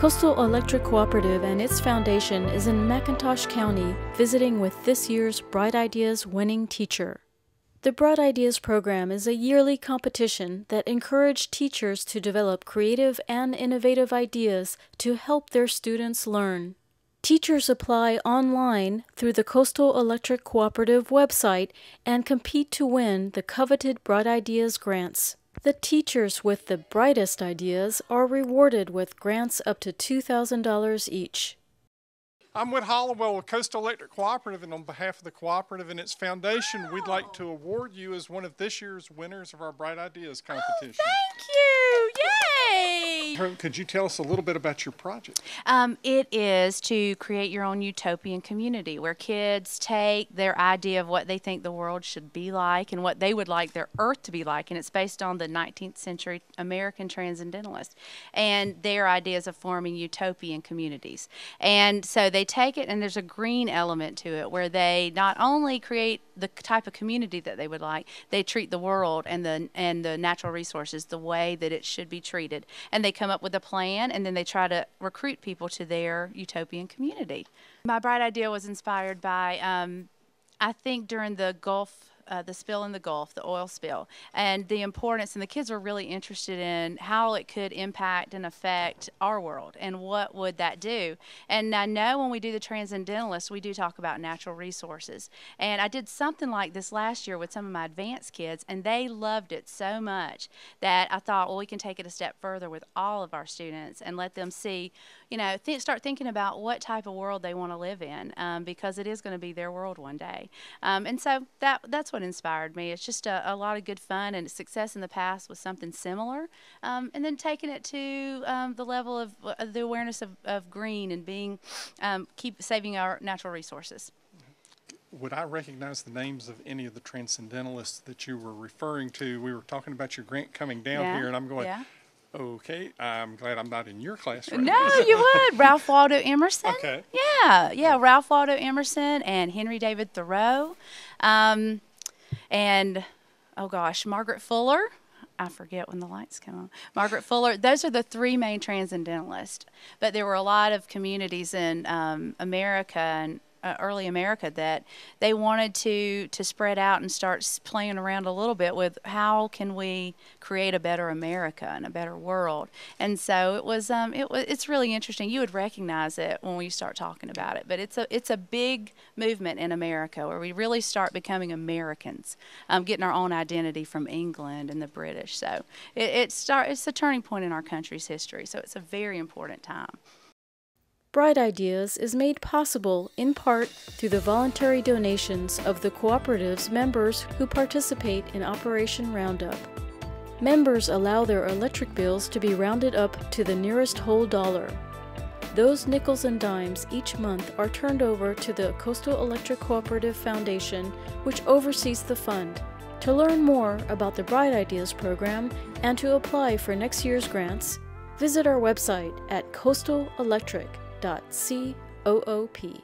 Coastal Electric Cooperative and its foundation is in McIntosh County visiting with this year's Bright Ideas winning teacher. The Bright Ideas program is a yearly competition that encourages teachers to develop creative and innovative ideas to help their students learn. Teachers apply online through the Coastal Electric Cooperative website and compete to win the coveted Bright Ideas grants. The teachers with the brightest ideas are rewarded with grants up to $2,000 each. I'm with Hollowell with Coastal Electric Cooperative, and on behalf of the cooperative and its foundation, oh. we'd like to award you as one of this year's winners of our Bright Ideas oh, competition. Oh, thank you! Yay! could you tell us a little bit about your project? Um, it is to create your own utopian community where kids take their idea of what they think the world should be like and what they would like their earth to be like. And it's based on the 19th century American transcendentalists and their ideas of forming utopian communities. And so they take it, and there's a green element to it where they not only create the type of community that they would like, they treat the world and the, and the natural resources the way that it should be treated. And they come up with a plan, and then they try to recruit people to their utopian community. My bright idea was inspired by, um, I think, during the Gulf uh, the spill in the Gulf, the oil spill, and the importance. And the kids were really interested in how it could impact and affect our world, and what would that do. And I know when we do the Transcendentalist, we do talk about natural resources. And I did something like this last year with some of my advanced kids, and they loved it so much that I thought, well, we can take it a step further with all of our students and let them see, you know, th- start thinking about what type of world they want to live in, um, because it is going to be their world one day. Um, and so that that's what what inspired me. It's just a, a lot of good fun and success in the past with something similar, um, and then taking it to um, the level of uh, the awareness of, of green and being um, keep saving our natural resources. Would I recognize the names of any of the transcendentalists that you were referring to? We were talking about your grant coming down yeah, here, and I'm going. Yeah. Okay, I'm glad I'm not in your class. Right no, you would. Ralph Waldo Emerson. Okay. Yeah, yeah. Ralph Waldo Emerson and Henry David Thoreau. Um, and oh gosh, Margaret Fuller. I forget when the lights come on. Margaret Fuller. Those are the three main transcendentalists. But there were a lot of communities in um, America and uh, early America that they wanted to to spread out and start playing around a little bit with how can we create a better America and a better world. And so it was um, it was it's really interesting. You would recognize it when we start talking about it, but it's a it's a big movement in America where we really start becoming Americans, um, getting our own identity from England and the British. So it, it start it's a turning point in our country's history. So it's a very important time. Bright Ideas is made possible in part through the voluntary donations of the cooperative's members who participate in Operation Roundup. Members allow their electric bills to be rounded up to the nearest whole dollar. Those nickels and dimes each month are turned over to the Coastal Electric Cooperative Foundation, which oversees the fund. To learn more about the Bright Ideas program and to apply for next year's grants, visit our website at Coastal C O O P.